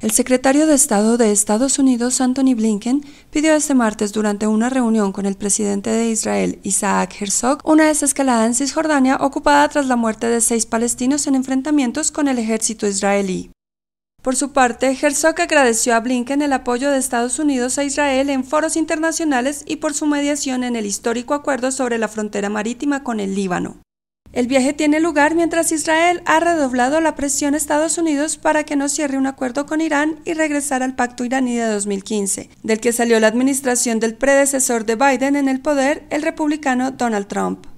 El secretario de Estado de Estados Unidos, Anthony Blinken, pidió este martes durante una reunión con el presidente de Israel, Isaac Herzog, una desescalada en Cisjordania ocupada tras la muerte de seis palestinos en enfrentamientos con el ejército israelí. Por su parte, Herzog agradeció a Blinken el apoyo de Estados Unidos a Israel en foros internacionales y por su mediación en el histórico acuerdo sobre la frontera marítima con el Líbano. El viaje tiene lugar mientras Israel ha redoblado la presión a Estados Unidos para que no cierre un acuerdo con Irán y regresar al pacto iraní de 2015, del que salió la administración del predecesor de Biden en el poder, el republicano Donald Trump.